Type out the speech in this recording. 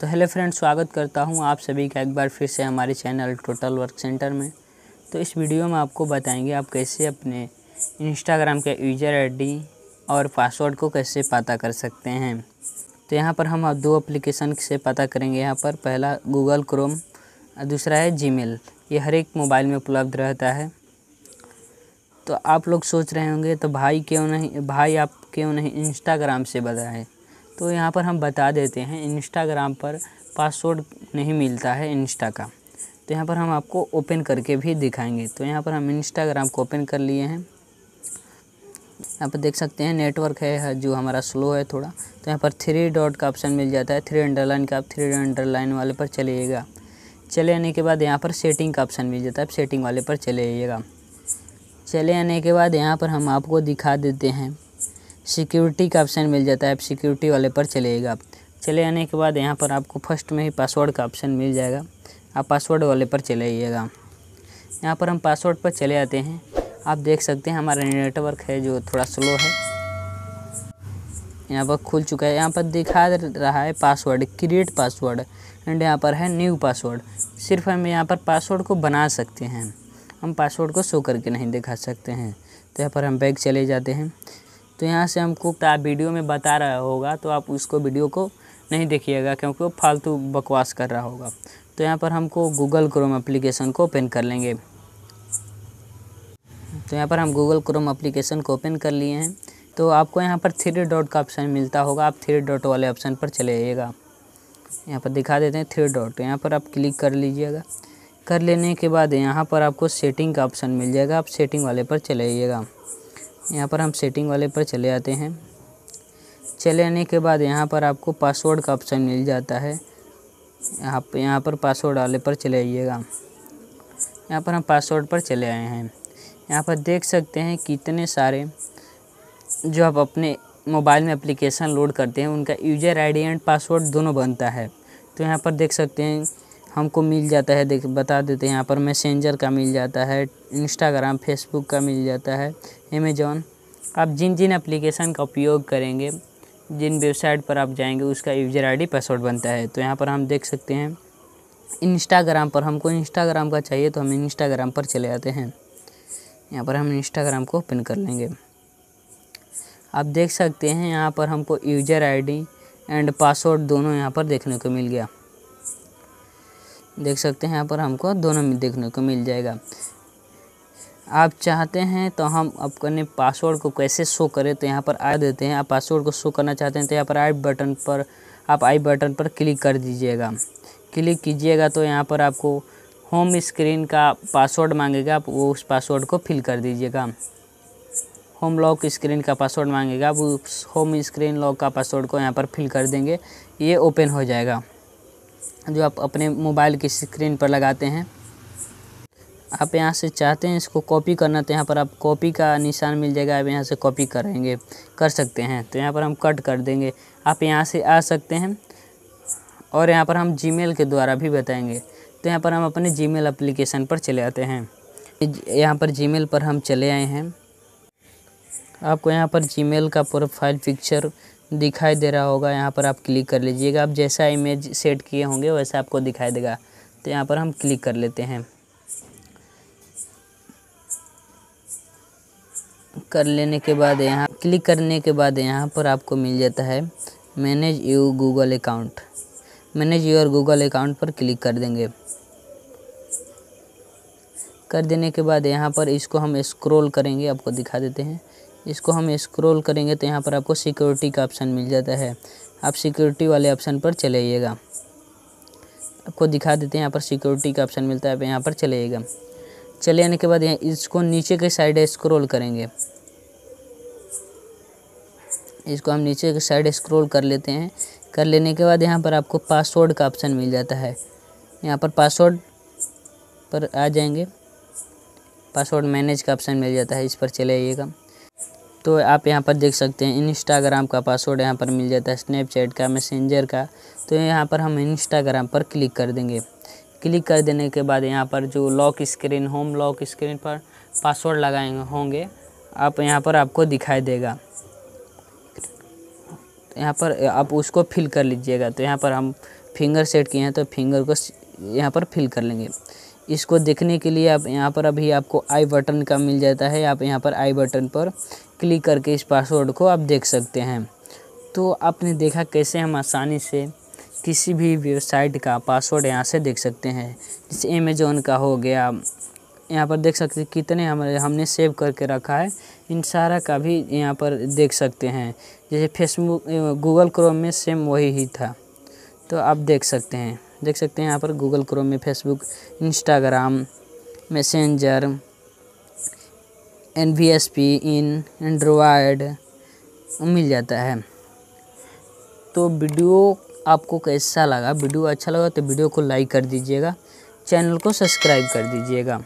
तो hello friend स्वागत करता हूँ आप सभी का एक बार फिर से हमारे चैनल टोटल वर्क सेंटर में तो इस वीडियो में आपको बताएंगे आप कैसे अपने इंस्टाग्राम के यूजर आईडी और पासवर्ड को कैसे पता कर सकते हैं तो यहाँ पर हम दो एप्लीकेशन से पता करेंगे यहाँ पर पहला गूगल क्रोम दूसरा है मेल ये हर एक मोबाइल में उपलब्ध रहता है तो आप लोग सोच रहे होंगे तो भाई क्यों नहीं भाई आप क्यों नहीं इंस्टाग्राम से बताएँ तो यहाँ पर हम बता देते हैं इंस्टाग्राम पर पासवर्ड नहीं मिलता है इंस्टा का तो यहाँ पर हम आपको ओपन करके भी दिखाएंगे तो यहाँ पर हम इंस्टाग्राम को ओपन कर लिए हैं यहाँ पर देख सकते हैं नेटवर्क है हाँ, जो हमारा स्लो है थोड़ा तो यहाँ पर थ्री डॉट का ऑप्शन मिल जाता है थ्री अंडरलाइन का आप थ्री अंडरलाइन वाले पर चलिएगा चले आने के बाद यहाँ पर सेटिंग का ऑप्शन मिल जाता है आप सेटिंग वाले पर चले आइएगा चले आने के बाद यहाँ पर हम आपको दिखा देते हैं सिक्योरिटी का ऑप्शन मिल जाता है आप सिक्योरिटी वाले पर चलेगा चले आने के बाद यहाँ पर आपको फर्स्ट में ही पासवर्ड का ऑप्शन मिल जाएगा आप पासवर्ड वाले पर चले आइएगा यहाँ पर हम पासवर्ड पर चले आते हैं आप देख सकते हैं हमारा नेटवर्क है जो थोड़ा स्लो है यहाँ पर खुल चुका है यहाँ पर दिखा रहा है पासवर्ड क्रिएट पासवर्ड एंड यहाँ पर है न्यू पासवर्ड सिर्फ हम यहाँ पर पासवर्ड को बना सकते हैं हम पासवर्ड को शो करके नहीं दिखा सकते हैं तो यहाँ पर हम बैग चले जाते हैं तो यहाँ से हमको वीडियो में बता रहा होगा तो आप उसको वीडियो को नहीं देखिएगा क्योंकि वो फालतू बकवास कर रहा होगा तो यहाँ पर हमको गूगल क्रोम एप्लीकेशन को ओपन कर लेंगे तो यहाँ पर हम गूगल क्रोम एप्लीकेशन को ओपन कर लिए हैं तो आपको यहाँ पर थ्री डॉट का ऑप्शन मिलता होगा आप थ्री डॉट वाले ऑप्शन पर चले जाइएगा यहाँ पर दिखा देते हैं थ्री डॉट तो यहाँ पर आप क्लिक कर लीजिएगा कर लेने के बाद यहाँ पर आपको सेटिंग का ऑप्शन मिल जाएगा आप सेटिंग वाले पर चले जाइएगा यहाँ पर हम सेटिंग वाले पर चले आते हैं चले आने के बाद यहाँ पर आपको पासवर्ड का ऑप्शन मिल जाता है यहाँ पर यहाँ पर पासवर्ड वाले पर चले आइएगा यहाँ पर हम पासवर्ड पर चले आए हैं यहाँ पर देख सकते हैं कितने सारे जो आप अपने मोबाइल में एप्लीकेशन लोड करते हैं उनका यूजर आईडी एंड पासवर्ड दोनों बनता है तो यहाँ पर देख सकते हैं हमको मिल जाता है देख बता देते हैं यहाँ पर मैसेंजर का मिल जाता है इंस्टाग्राम फेसबुक का मिल जाता है अमेजॉन आप जिन जिन एप्लीकेशन का उपयोग करेंगे जिन वेबसाइट पर आप जाएंगे उसका यूजर आईडी पासवर्ड बनता है तो यहाँ पर हम देख सकते हैं इंस्टाग्राम पर हमको इंस्टाग्राम का चाहिए तो हम इंस्टाग्राम पर चले जाते हैं यहाँ पर हम इंस्टाग्राम को ओपन कर लेंगे आप देख सकते हैं यहाँ पर हमको यूजर आईडी एंड पासवर्ड दोनों यहाँ पर देखने को मिल गया देख सकते हैं यहाँ पर हमको दोनों में देखने को मिल जाएगा आप चाहते हैं तो हम अपने पासवर्ड को कैसे शो करें तो यहाँ पर आ देते हैं आप पासवर्ड को शो करना चाहते हैं तो यहाँ पर आई बटन पर आप आई बटन पर क्लिक कर दीजिएगा क्लिक कीजिएगा तो यहाँ पर आपको होम स्क्रीन का पासवर्ड मांगेगा आप वो उस पासवर्ड को फिल कर दीजिएगा होम लॉक स्क्रीन का पासवर्ड मांगेगा आप उस होम स्क्रीन लॉक का पासवर्ड को यहाँ पर फिल कर देंगे ये ओपन हो जाएगा जो आप अपने मोबाइल की स्क्रीन पर लगाते हैं आप यहाँ से चाहते हैं इसको कॉपी करना तो यहाँ पर आप कॉपी का निशान मिल जाएगा आप यहाँ से कॉपी करेंगे कर सकते हैं तो यहाँ पर हम कट कर देंगे आप यहाँ से आ सकते हैं और यहाँ पर हम जीमेल के द्वारा भी बताएंगे तो यहाँ पर हम अपने जीमेल एप्लीकेशन पर चले आते हैं यहाँ पर जीमेल पर हम चले आए हैं आपको यहाँ पर जीमेल का प्रोफाइल पिक्चर दिखाई दे रहा होगा यहाँ पर आप क्लिक कर लीजिएगा आप जैसा इमेज सेट किए होंगे वैसा आपको दिखाई देगा तो यहाँ पर हम क्लिक कर लेते हैं कर लेने के बाद यहाँ क्लिक करने के बाद यहाँ पर आपको मिल जाता है manage you Google account manage your Google account पर क्लिक कर देंगे कर देने के बाद यहाँ पर इसको हम स्क्रॉल करेंगे आपको दिखा देते हैं इसको हम स्क्रॉल करेंगे तो यहाँ पर आपको सिक्योरिटी का ऑप्शन मिल जाता है आप सिक्योरिटी वाले ऑप्शन पर चले आपको दिखा देते हैं यहाँ पर सिक्योरिटी का ऑप्शन मिलता है आप यहाँ पर चले चले आने के बाद यहाँ इसको नीचे के साइड स्क्रोल करेंगे इसको हम नीचे के साइड स्क्रोल कर लेते हैं कर लेने के बाद यहाँ पर आपको पासवर्ड का ऑप्शन मिल जाता है यहाँ पर पासवर्ड पर आ जाएंगे पासवर्ड मैनेज का ऑप्शन मिल जाता है इस पर चले आइएगा तो आप यहाँ पर देख सकते हैं इंस्टाग्राम का पासवर्ड यहाँ पर मिल जाता है स्नैपचैट का मैसेंजर का तो यहाँ पर हम इंस्टाग्राम पर क्लिक कर देंगे क्लिक कर देने के बाद यहाँ पर जो lock screen home lock screen पर पासवर्ड लगाएंगे होंगे आप यहाँ पर आपको दिखाई देगा यहाँ पर आप उसको फिल कर लीजिएगा तो यहाँ पर हम फिंगर सेट किए हैं तो फिंगर को यहाँ पर फिल कर लेंगे इसको देखने के लिए आप यहाँ पर अभी आपको आई बटन का मिल जाता है आप यहाँ पर आई बटन पर क्लिक करके इस पासवर्ड को आप देख सकते हैं तो आपने देखा कैसे हम आसानी से किसी भी वेबसाइट का पासवर्ड यहाँ से देख सकते हैं जैसे अमेजोन का हो गया यहाँ पर देख सकते हैं कितने हमारे हमने सेव करके रखा है इन सारा का भी यहाँ पर देख सकते हैं जैसे फेसबुक गूगल क्रोम में सेम वही ही था तो आप देख सकते हैं देख सकते हैं यहाँ पर गूगल क्रोम में Facebook Instagram Messenger N V S P in Android मिल जाता है तो वीडियो आपको कैसा लगा वीडियो अच्छा लगा तो वीडियो को लाइक कर दीजिएगा चैनल को सब्सक्राइब कर दीजिएगा